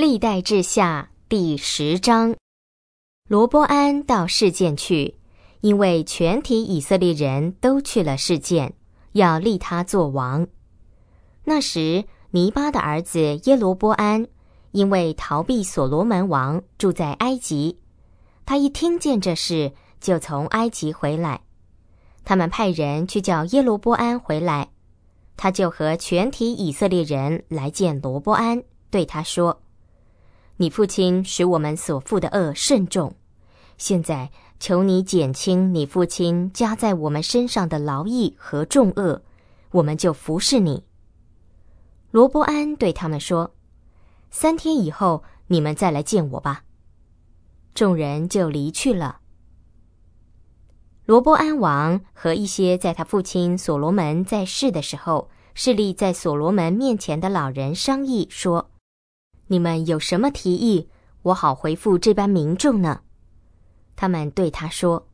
历代志下第十章，罗波安到事件去，因为全体以色列人都去了事件，要立他做王。那时，尼巴的儿子耶罗波安，因为逃避所罗门王，住在埃及。他一听见这事，就从埃及回来。他们派人去叫耶罗波安回来，他就和全体以色列人来见罗波安，对他说。你父亲使我们所负的恶甚重，现在求你减轻你父亲加在我们身上的劳役和重恶，我们就服侍你。罗伯安对他们说：“三天以后你们再来见我吧。”众人就离去了。罗伯安王和一些在他父亲所罗门在世的时候势力在所罗门面前的老人商议说。你们有什么提议，我好回复这般民众呢？他们对他说：“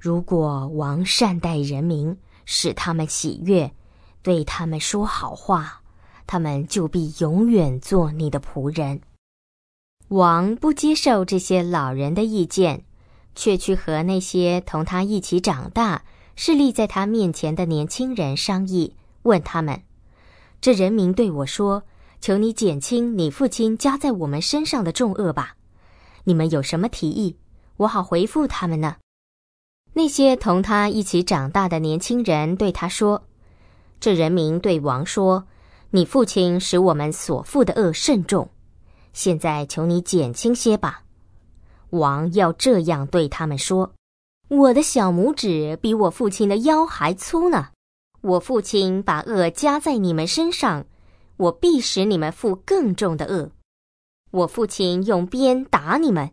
如果王善待人民，使他们喜悦，对他们说好话，他们就必永远做你的仆人。”王不接受这些老人的意见，却去和那些同他一起长大、势力在他面前的年轻人商议，问他们：“这人民对我说。”求你减轻你父亲加在我们身上的重恶吧！你们有什么提议，我好回复他们呢？那些同他一起长大的年轻人对他说：“这人民对王说，你父亲使我们所负的恶甚重，现在求你减轻些吧。”王要这样对他们说：“我的小拇指比我父亲的腰还粗呢，我父亲把恶加在你们身上。”我必使你们负更重的恶。我父亲用鞭打你们，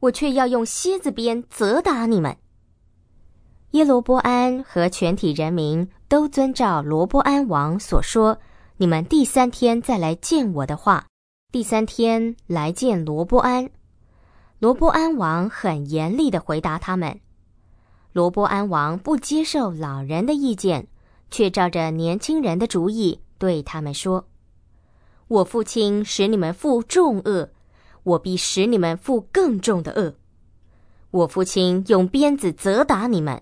我却要用蝎子鞭责打你们。耶罗波安和全体人民都遵照罗波安王所说：“你们第三天再来见我的话。”第三天来见罗波安。罗波安王很严厉的回答他们。罗波安王不接受老人的意见，却照着年轻人的主意对他们说。我父亲使你们负重恶，我必使你们负更重的恶。我父亲用鞭子责打你们，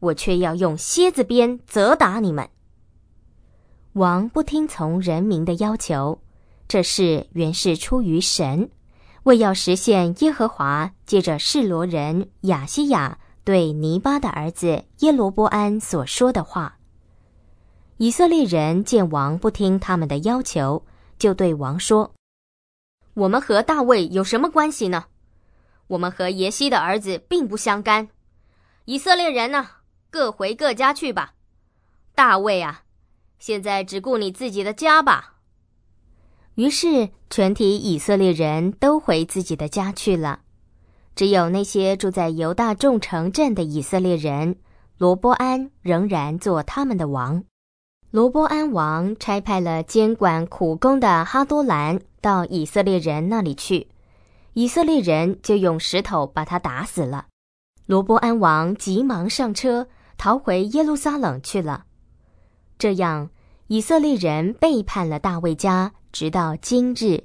我却要用蝎子鞭责打你们。王不听从人民的要求，这事原是出于神，为要实现耶和华借着示罗人雅西亚对尼巴的儿子耶罗波安所说的话。以色列人见王不听他们的要求。就对王说：“我们和大卫有什么关系呢？我们和耶西的儿子并不相干。以色列人呢，各回各家去吧。大卫啊，现在只顾你自己的家吧。”于是，全体以色列人都回自己的家去了。只有那些住在犹大众城镇的以色列人，罗波安仍然做他们的王。罗伯安王差派了监管苦工的哈多兰到以色列人那里去，以色列人就用石头把他打死了。罗伯安王急忙上车逃回耶路撒冷去了。这样，以色列人背叛了大卫家，直到今日。